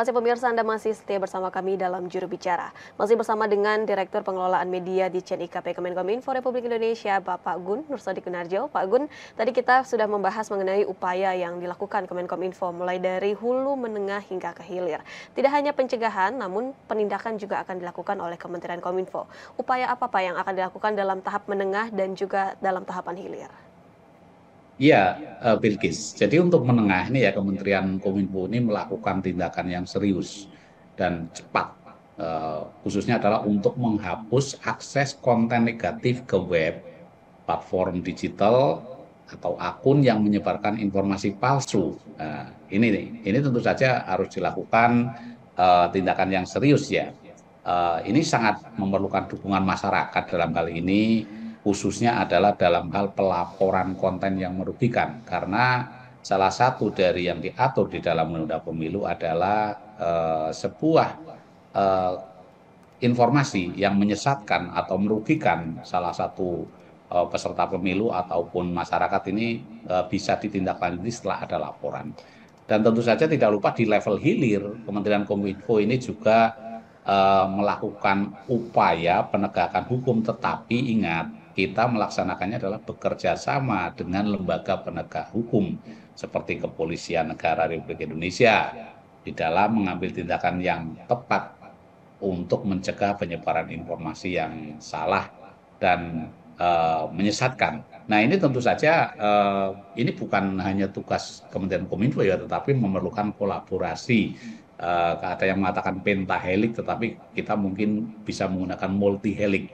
kasih pemirsa Anda masih setia bersama kami dalam Juru Bicara. Masih bersama dengan Direktur Pengelolaan Media di CNIKP Kemenkominfo Republik Indonesia, Bapak Gun Nursadi Gunarjo. Pak Gun, tadi kita sudah membahas mengenai upaya yang dilakukan Kemenkominfo mulai dari hulu, menengah, hingga ke hilir. Tidak hanya pencegahan, namun penindakan juga akan dilakukan oleh Kementerian Kominfo. Upaya apa Pak yang akan dilakukan dalam tahap menengah dan juga dalam tahapan hilir? Iya, uh, eh, Bilkis. Jadi untuk menengah ini ya Kementerian Kominfo ini melakukan tindakan yang serius dan cepat. Uh, khususnya adalah untuk menghapus akses konten negatif ke web, platform digital, atau akun yang menyebarkan informasi palsu. Nah, ini nih, ini tentu saja harus dilakukan uh, tindakan yang serius ya. Uh, ini sangat memerlukan dukungan masyarakat dalam hal ini khususnya adalah dalam hal pelaporan konten yang merugikan karena salah satu dari yang diatur di dalam undang-undang pemilu adalah eh, sebuah eh, informasi yang menyesatkan atau merugikan salah satu eh, peserta pemilu ataupun masyarakat ini eh, bisa ditindaklanjuti setelah ada laporan. Dan tentu saja tidak lupa di level hilir Kementerian Kominfo ini juga eh, melakukan upaya penegakan hukum tetapi ingat kita melaksanakannya adalah bekerja sama dengan lembaga penegak hukum seperti Kepolisian Negara Republik Indonesia di dalam mengambil tindakan yang tepat untuk mencegah penyebaran informasi yang salah dan e, menyesatkan. Nah ini tentu saja e, ini bukan hanya tugas Kementerian Kominfo ya, tetapi memerlukan kolaborasi. E, ada yang mengatakan pentahelik, tetapi kita mungkin bisa menggunakan multihelik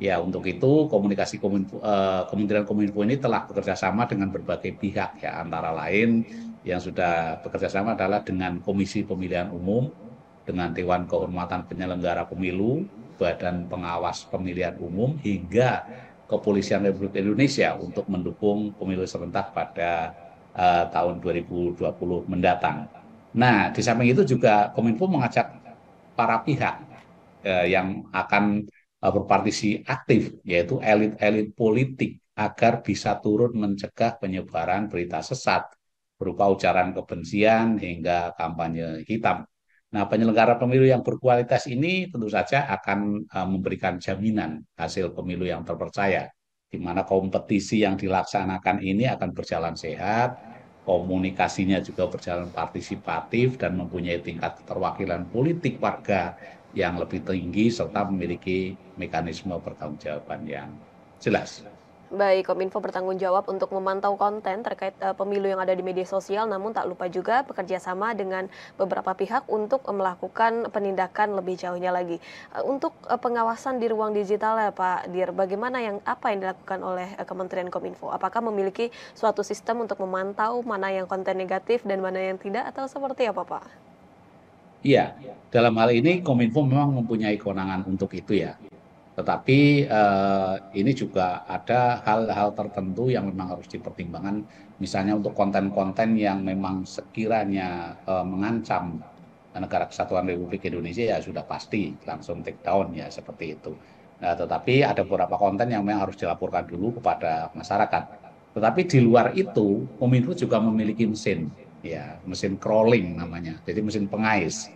Ya untuk itu komunikasi Kominfo, eh, Kementerian Kominfo ini telah bekerja sama dengan berbagai pihak ya antara lain yang sudah bekerja sama adalah dengan Komisi Pemilihan Umum, dengan Dewan Kehormatan Penyelenggara Pemilu, Badan Pengawas Pemilihan Umum hingga Kepolisian Republik Indonesia untuk mendukung pemilu serentak pada eh, tahun 2020 mendatang. Nah, di samping itu juga Kominfo mengajak para pihak eh, yang akan Eh, berpartisi aktif, yaitu elit-elit politik, agar bisa turun mencegah penyebaran berita sesat berupa ujaran kebencian hingga kampanye hitam. Nah, penyelenggara pemilu yang berkualitas ini tentu saja akan uh, memberikan jaminan hasil pemilu yang terpercaya, di mana kompetisi yang dilaksanakan ini akan berjalan sehat, komunikasinya juga berjalan partisipatif dan mempunyai tingkat keterwakilan politik warga yang lebih tinggi serta memiliki mekanisme pertanggungjawaban yang jelas. Baik, Kominfo bertanggung jawab untuk memantau konten terkait uh, pemilu yang ada di media sosial, namun tak lupa juga bekerja sama dengan beberapa pihak untuk melakukan penindakan lebih jauhnya lagi. Uh, untuk uh, pengawasan di ruang digital ya Pak Dir, bagaimana yang apa yang dilakukan oleh uh, Kementerian Kominfo? Apakah memiliki suatu sistem untuk memantau mana yang konten negatif dan mana yang tidak atau seperti apa Pak? Iya, dalam hal ini Kominfo memang mempunyai kewenangan untuk itu ya. Tetapi eh, ini juga ada hal-hal tertentu yang memang harus dipertimbangkan, misalnya untuk konten-konten yang memang sekiranya eh, mengancam negara kesatuan Republik Indonesia ya sudah pasti langsung take down ya seperti itu. Nah, tetapi ada beberapa konten yang memang harus dilaporkan dulu kepada masyarakat. Tetapi di luar itu, Kominfo juga memiliki mesin ya mesin crawling namanya. Jadi mesin pengais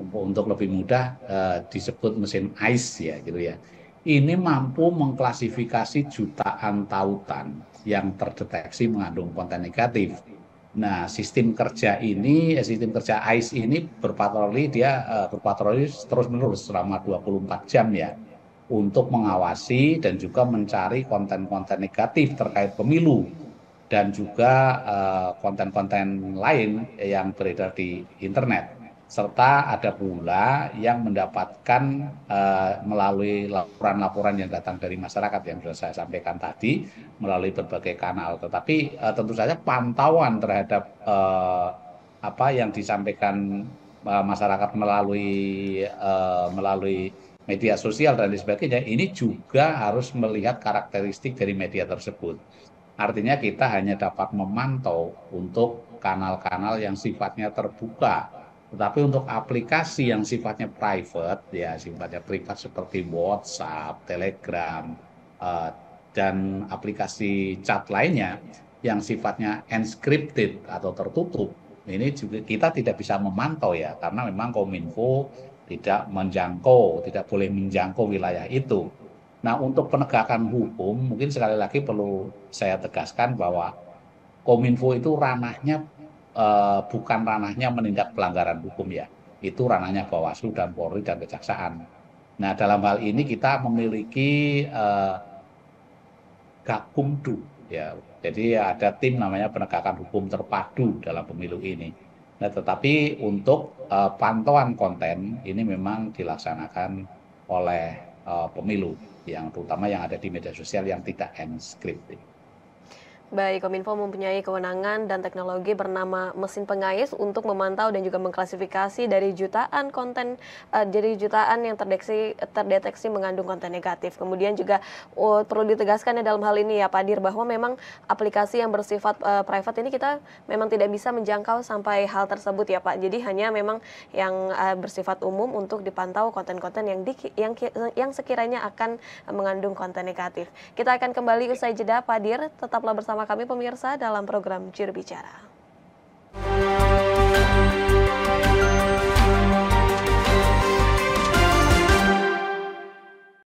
untuk lebih mudah eh, disebut mesin ice ya gitu ya. Ini mampu mengklasifikasi jutaan tautan yang terdeteksi mengandung konten negatif. Nah, sistem kerja ini, eh, sistem kerja ice ini berpatroli dia uh, berpatroli terus-menerus selama 24 jam ya untuk mengawasi dan juga mencari konten-konten negatif terkait pemilu dan juga eh, konten-konten lain yang beredar di internet serta ada pula yang mendapatkan eh, melalui laporan-laporan yang datang dari masyarakat yang sudah saya sampaikan tadi melalui berbagai kanal. Tetapi eh, tentu saja pantauan terhadap apa yang disampaikan masyarakat melalui melalui media sosial dan sebagainya ini juga harus melihat karakteristik dari media tersebut. Artinya kita hanya dapat memantau untuk kanal-kanal yang sifatnya terbuka. Tetapi untuk aplikasi yang sifatnya private, ya sifatnya privat seperti WhatsApp, Telegram, eh, dan aplikasi chat lainnya yang sifatnya encrypted atau tertutup, ini juga kita tidak bisa memantau ya, karena memang Kominfo tidak menjangkau, tidak boleh menjangkau wilayah itu Nah, untuk penegakan hukum, mungkin sekali lagi perlu saya tegaskan bahwa Kominfo itu ranahnya eh, bukan ranahnya menindak pelanggaran hukum ya. Itu ranahnya Bawaslu dan Polri dan Kejaksaan. Nah, dalam hal ini kita memiliki eh, Gakumdu ya. Jadi ada tim namanya penegakan hukum terpadu dalam pemilu ini. Nah, tetapi untuk eh, pantauan konten ini memang dilaksanakan oleh Eh, pemilu yang terutama yang ada di media sosial yang tidak enskriptif. Baik, Kominfo mempunyai kewenangan dan teknologi bernama mesin pengais untuk memantau dan juga mengklasifikasi dari jutaan konten uh, eh, dari jutaan yang terdeteksi terdeteksi mengandung konten negatif. Kemudian juga uh, perlu ditegaskan ya dalam hal ini ya Pak Dir bahwa memang aplikasi yang bersifat uh, private ini kita memang tidak bisa menjangkau sampai hal tersebut ya Pak. Jadi hanya memang yang uh, bersifat umum untuk dipantau konten-konten yang di, yang yang sekiranya akan mengandung konten negatif. Kita akan kembali usai jeda Pak Dir, tetaplah bersama bersama kami pemirsa dalam program Jurubicara. Bicara.